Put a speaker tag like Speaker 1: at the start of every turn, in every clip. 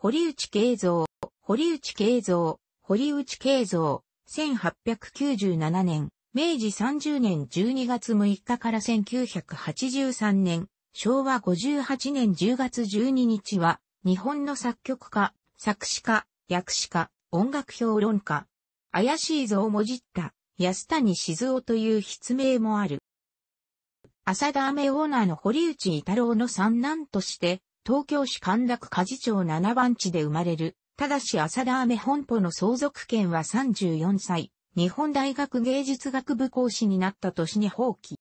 Speaker 1: 堀内慶造、堀内慶造、堀内慶造、1897年、明治30年12月6日から1983年、昭和58年10月12日は、日本の作曲家、作詞家、訳詞家、音楽評論家。怪しい像をもじった、安谷静夫という筆名もある。浅田アメオーナーの堀内伊太郎の三男として、東京市神楽家事町7番地で生まれる、ただし浅田飴本舗の相続権は34歳、日本大学芸術学部講師になった年に放棄。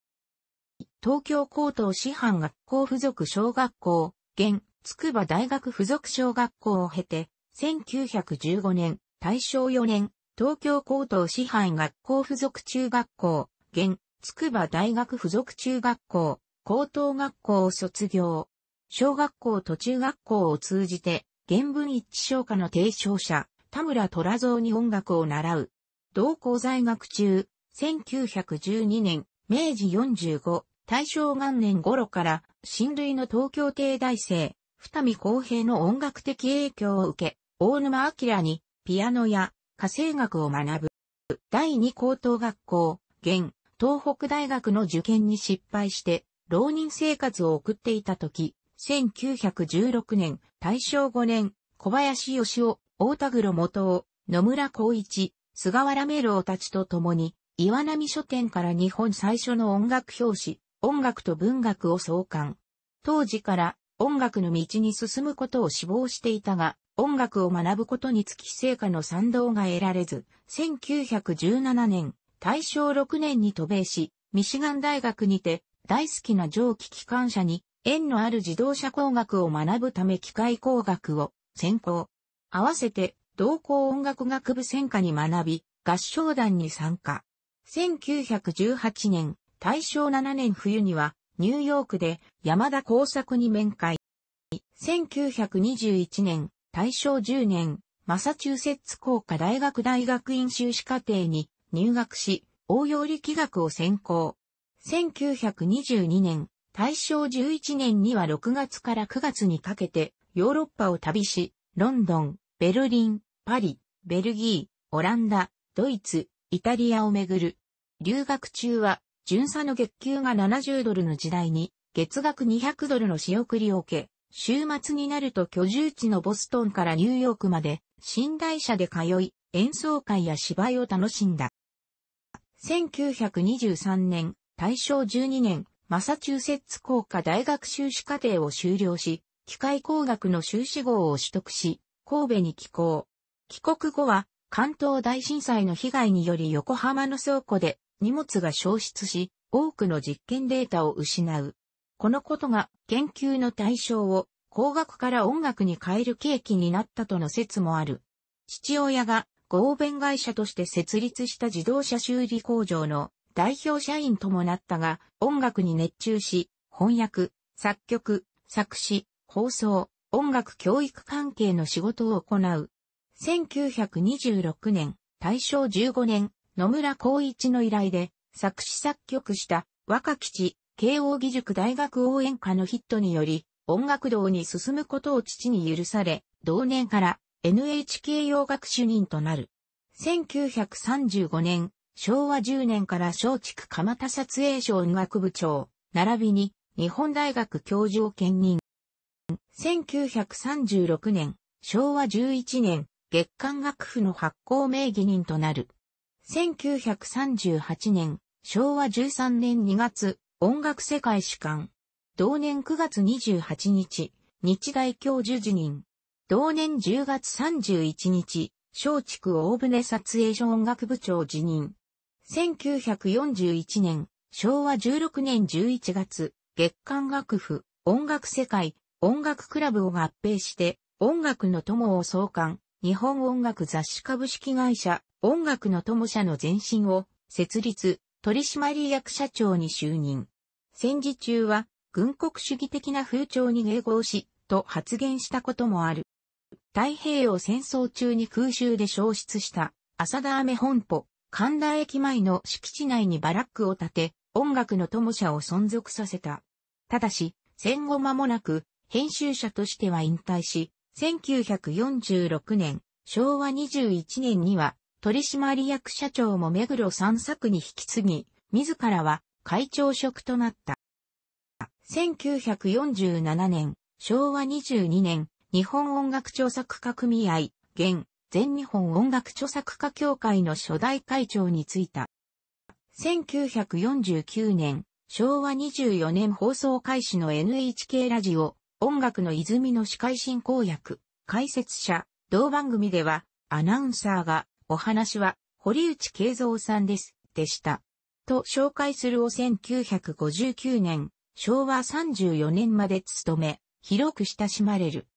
Speaker 1: 東京高等師範学校附属小学校、現、筑波大学附属小学校を経て、1915年、大正4年、東京高等師範学校附属中学校、現、筑波大学附属中学校、高等学校を卒業。小学校と中学校を通じて、原文一致唱歌の提唱者、田村虎蔵に音楽を習う。同校在学中、1912年、明治45、大正元年頃から、親類の東京帝大生、二見公平の音楽的影響を受け、大沼明に、ピアノや、家政学を学ぶ。第二高等学校、現、東北大学の受験に失敗して、浪人生活を送っていた時、1916年、大正5年、小林義雄、大田黒元夫、野村光一、菅原明郎たちと共に、岩波書店から日本最初の音楽表紙、音楽と文学を創刊。当時から音楽の道に進むことを志望していたが、音楽を学ぶことにつき成果の賛同が得られず、1917年、大正6年に渡米し、ミシガン大学にて、大好きな蒸気機関車に縁のある自動車工学を学ぶため機械工学を専攻。合わせて、同校音楽学部専科に学び、合唱団に参加。1918年、大正7年冬には、ニューヨークで山田工作に面会。1921年、大正10年、マサチューセッツ工科大学大学院修士課程に入学し、応用力学を専攻。1922年、大正11年には6月から9月にかけてヨーロッパを旅し、ロンドン、ベルリン、パリ、ベルギー、オランダ、ドイツ、イタリアを巡る。留学中は、巡査の月給が70ドルの時代に、月額200ドルの仕送りを受け、週末になると居住地のボストンからニューヨークまで、寝台車で通い、演奏会や芝居を楽しんだ。1923年、大正12年、マサチューセッツ工科大学修士課程を修了し、機械工学の修士号を取得し、神戸に寄港。帰国後は、関東大震災の被害により横浜の倉庫で荷物が消失し、多くの実験データを失う。このことが研究の対象を工学から音楽に変える契機になったとの説もある。父親が合弁会社として設立した自動車修理工場の代表社員ともなったが、音楽に熱中し、翻訳、作曲、作詞、放送、音楽教育関係の仕事を行う。1926年、大正15年、野村光一の依頼で、作詞作曲した若吉、慶応義塾大学応援歌のヒットにより、音楽道に進むことを父に許され、同年から NHK 洋楽主任となる。1935年、昭和10年から松竹蒲田撮影所音楽部長、並びに日本大学教授を兼任。1936年、昭和11年、月刊楽譜の発行名義人となる。1938年、昭和13年2月、音楽世界史観。同年9月28日、日大教授辞任。同年10月31日、松竹大船撮影所音楽部長辞任。1941年、昭和16年11月、月間楽譜、音楽世界、音楽クラブを合併して、音楽の友を創刊、日本音楽雑誌株式会社、音楽の友社の前身を、設立、取締役社長に就任。戦時中は、軍国主義的な風潮に迎合し、と発言したこともある。太平洋戦争中に空襲で消失した、浅田飴本舗、神田駅前の敷地内にバラックを建て、音楽の友社を存続させた。ただし、戦後間もなく、編集者としては引退し、1946年、昭和21年には、取締役社長も目黒散策に引き継ぎ、自らは会長職となった。1947年、昭和22年、日本音楽調査家組合、現、全日本音楽著作家協会の初代会長に就いた。1949年、昭和24年放送開始の NHK ラジオ、音楽の泉の司会進行役、解説者、同番組では、アナウンサーが、お話は、堀内慶三さんです、でした。と紹介するを1959年、昭和34年まで務め、広く親しまれる。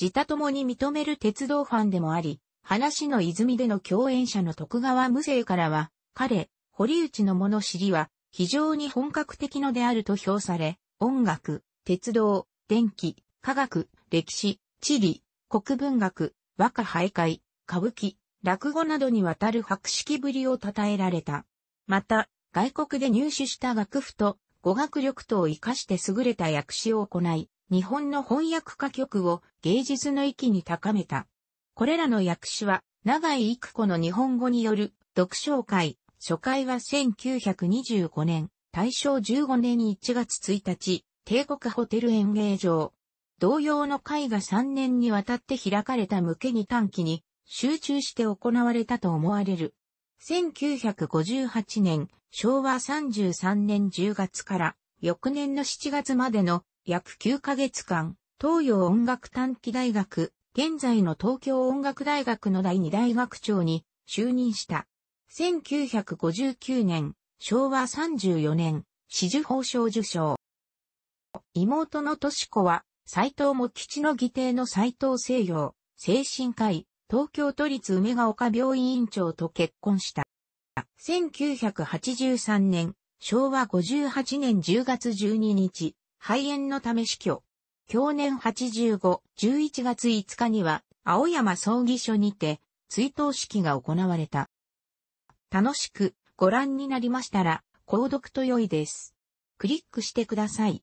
Speaker 1: 自他共に認める鉄道ファンでもあり、話の泉での共演者の徳川無生からは、彼、堀内の物知りは、非常に本格的のであると評され、音楽、鉄道、電気、科学、歴史、地理、国文学、和歌徘徊、歌舞伎、落語などにわたる博識ぶりを称えられた。また、外国で入手した楽譜と語学力等を活かして優れた訳詞を行い、日本の翻訳歌曲を芸術の域に高めた。これらの訳詞は、長井育子の日本語による読書会、初回は1925年、大正15年1月1日、帝国ホテル演芸場。同様の会が3年にわたって開かれた向けに短期に集中して行われたと思われる。1958年、昭和33年10月から翌年の7月までの約9ヶ月間、東洋音楽短期大学現在の東京音楽大学の第二大学長に就任した。1959年、昭和34年、紫綬褒章受章。妹の敏子は、斎藤茂吉の義弟の斎藤西洋、精神科医、東京都立梅ヶ丘病院院長と結婚した。1983年、昭和58年10月12日、肺炎のため死去。去年85、11月5日には、青山葬儀所にて、追悼式が行われた。楽しくご覧になりましたら、購読と良いです。クリックしてください。